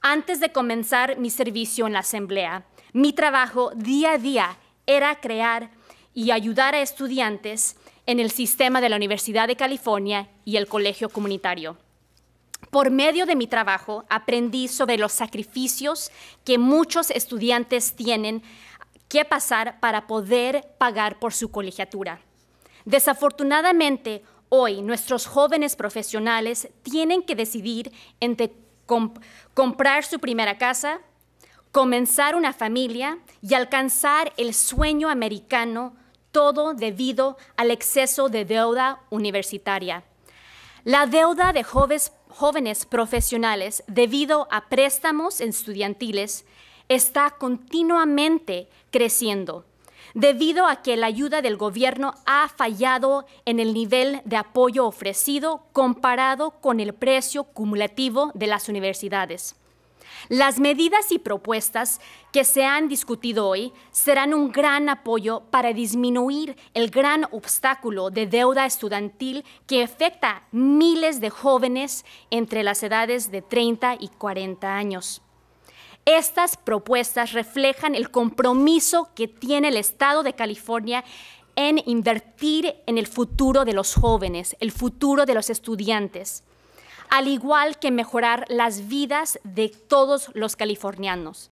antes de comenzar mi servicio en la Asamblea. Mi trabajo día a día era crear y ayudar a estudiantes en el sistema de la Universidad de California y el Colegio Comunitario. Por medio de mi trabajo aprendí sobre los sacrificios que muchos estudiantes tienen que pasar para poder pagar por su colegiatura. Desafortunadamente, hoy nuestros jóvenes profesionales tienen que decidir entre comprar su primera casa, comenzar una familia y alcanzar el sueño americano, todo debido al exceso de deuda universitaria. La deuda de jóvenes profesionales debido a préstamos estudiantiles está continuamente creciendo debido a que la ayuda del gobierno ha fallado en el nivel de apoyo ofrecido comparado con el precio cumulativo de las universidades. Las medidas y propuestas que se han discutido hoy serán un gran apoyo para disminuir el gran obstáculo de deuda estudiantil que afecta miles de jóvenes entre las edades de 30 y 40 años. Estas propuestas reflejan el compromiso que tiene el Estado de California en invertir en el futuro de los jóvenes, el futuro de los estudiantes, al igual que mejorar las vidas de todos los californianos.